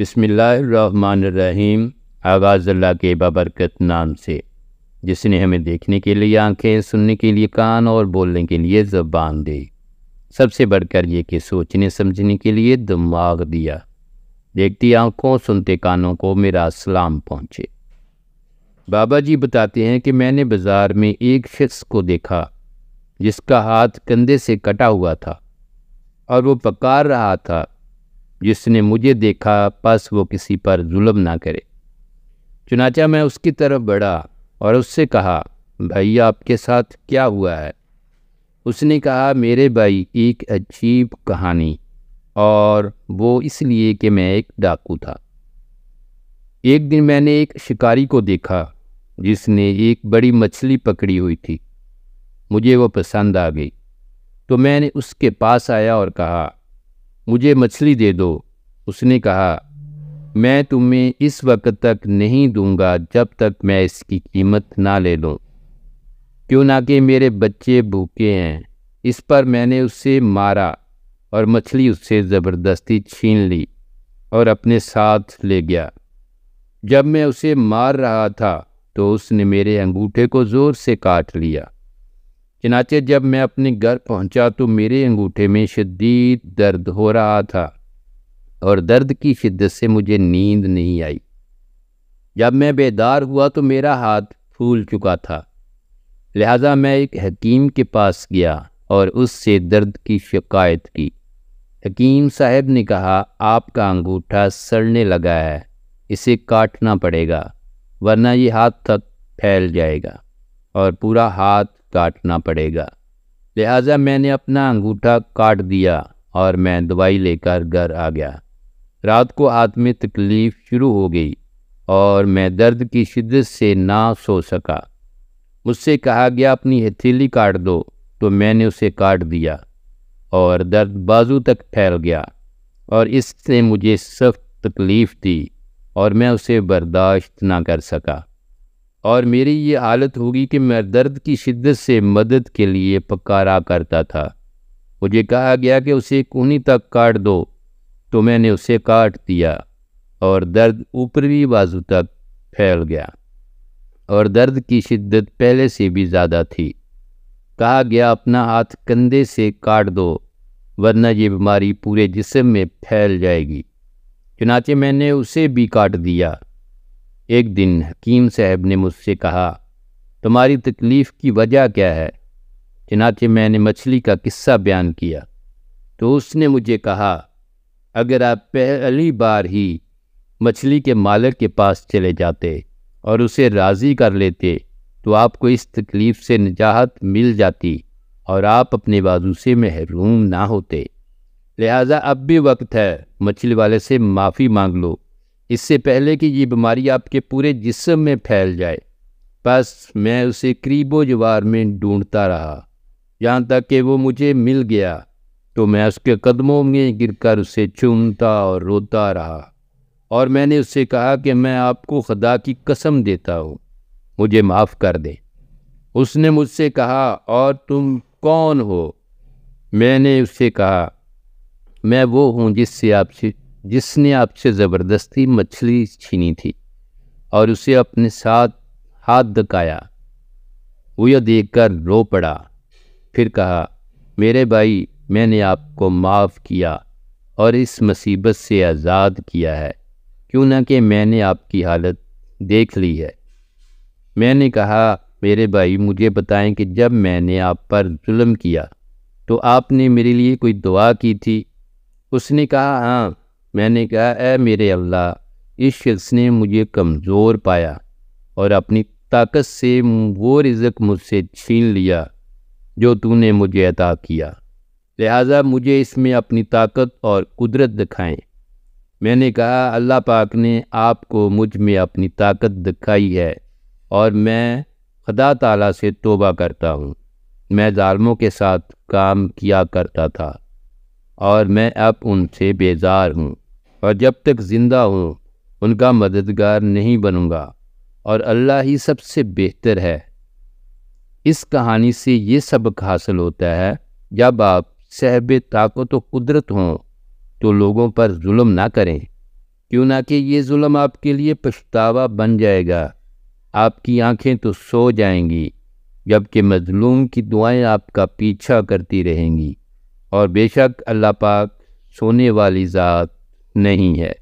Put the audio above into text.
बिसमीम आगाज़ अल्लाह के बबरकत नाम से जिसने हमें देखने के लिए आंखें सुनने के लिए कान और बोलने के लिए ज़बान दी सबसे बढ़कर ये कि सोचने समझने के लिए दिमाग दिया देखती आंखों सुनते कानों को मेरा सलाम पहुँचे बाबा जी बताते हैं कि मैंने बाज़ार में एक शख्स को देखा जिसका हाथ कंधे से कटा हुआ था और वो पकार रहा था जिसने मुझे देखा बस वो किसी पर जुलम ना करे चुनाचा मैं उसकी तरफ बढ़ा और उससे कहा भाई आपके साथ क्या हुआ है उसने कहा मेरे भाई एक अजीब कहानी और वो इसलिए कि मैं एक डाकू था एक दिन मैंने एक शिकारी को देखा जिसने एक बड़ी मछली पकड़ी हुई थी मुझे वो पसंद आ गई तो मैंने उसके पास आया और कहा मुझे मछली दे दो उसने कहा मैं तुम्हें इस वक्त तक नहीं दूंगा जब तक मैं इसकी कीमत ना ले लूँ क्यों ना कि मेरे बच्चे भूखे हैं इस पर मैंने उसे मारा और मछली उससे ज़बरदस्ती छीन ली और अपने साथ ले गया जब मैं उसे मार रहा था तो उसने मेरे अंगूठे को ज़ोर से काट लिया चनाचे जब मैं अपने घर पहुंचा तो मेरे अंगूठे में शदीद दर्द हो रहा था और दर्द की शिद्दत से मुझे नींद नहीं आई जब मैं बेदार हुआ तो मेरा हाथ फूल चुका था लिहाजा मैं एक हकीम के पास गया और उससे दर्द की शिकायत की हकीम साहब ने कहा आपका अंगूठा सड़ने लगा है इसे काटना पड़ेगा वरना ये हाथ तक फैल जाएगा और पूरा हाथ काटना पड़ेगा लिहाजा मैंने अपना अंगूठा काट दिया और मैं दवाई लेकर घर आ गया रात को आत्मी तकलीफ़ शुरू हो गई और मैं दर्द की शिद्दत से ना सो सका मुझसे कहा गया अपनी हथेली काट दो तो मैंने उसे काट दिया और दर्द बाजू तक फैल गया और इससे मुझे सख्त तकलीफ़ थी और मैं उसे बर्दाश्त ना कर सका और मेरी ये हालत होगी कि मैं दर्द की शिद्दत से मदद के लिए पकारा करता था मुझे कहा गया कि उसे कोहनी तक काट दो तो मैंने उसे काट दिया और दर्द ऊपरी बाजू तक फैल गया और दर्द की शिद्दत पहले से भी ज़्यादा थी कहा गया अपना हाथ कंधे से काट दो वरना ये बीमारी पूरे जिस्म में फैल जाएगी चुनाचे मैंने उसे भी काट दिया एक दिन हकीम साहब ने मुझसे कहा तुम्हारी तकलीफ़ की वजह क्या है चनाचे मैंने मछली का किस्सा बयान किया तो उसने मुझे कहा अगर आप पहली बार ही मछली के मालक के पास चले जाते और उसे राज़ी कर लेते तो आपको इस तकलीफ़ से निजात मिल जाती और आप अपने बाजू से महरूम ना होते लिहाजा अब भी वक्त है मछली वाले से माफ़ी मांग लो इससे पहले कि ये बीमारी आपके पूरे जिस्म में फैल जाए बस मैं उसे करीबो जवार में ढूंढता रहा यहाँ तक कि वो मुझे मिल गया तो मैं उसके कदमों में गिरकर उसे चूमता और रोता रहा और मैंने उससे कहा कि मैं आपको खुदा की कसम देता हूँ मुझे माफ़ कर दे उसने मुझसे कहा और तुम कौन हो मैंने उससे कहा मैं वो हूँ जिससे आप जिसने आपसे ज़बरदस्ती मछली छीनी थी और उसे अपने साथ हाथ दकाया वो यह देख कर रो पड़ा फिर कहा मेरे भाई मैंने आपको माफ़ किया और इस मुसीबत से आज़ाद किया है क्यों ना कि मैंने आपकी हालत देख ली है मैंने कहा मेरे भाई मुझे बताएं कि जब मैंने आप पर जुल्म किया तो आपने मेरे लिए कोई दुआ की थी उसने कहा हाँ मैंने कहा ऐ मेरे अल्लाह इस शख्स ने मुझे कमज़ोर पाया और अपनी ताकत से वो रिज़क मुझसे छीन लिया जो तूने मुझे अदा किया लिहाजा मुझे इसमें अपनी ताकत और कुदरत दिखाएं मैंने कहा अल्लाह पाक ने आपको मुझ में अपनी ताकत दिखाई है और मैं खुदा तला से तोबा करता हूँ मैं जालमों के साथ काम किया करता था और मैं अब उनसे बेजार हूँ और जब तक ज़िंदा हूँ उनका मददगार नहीं बनूँगा और अल्लाह ही सबसे बेहतर है इस कहानी से ये सबक हासिल होता है जब आप सहब ताकत व कुदरत हों तो लोगों पर जुल्म ना करें क्यों ना कि ये जुल्म आपके लिए पछतावा बन जाएगा आपकी आंखें तो सो जाएंगी जबकि मजलूम की दुआएं आपका पीछा करती रहेंगी और बेशक अल्लाह पाक सोने वाली ज़ात नहीं है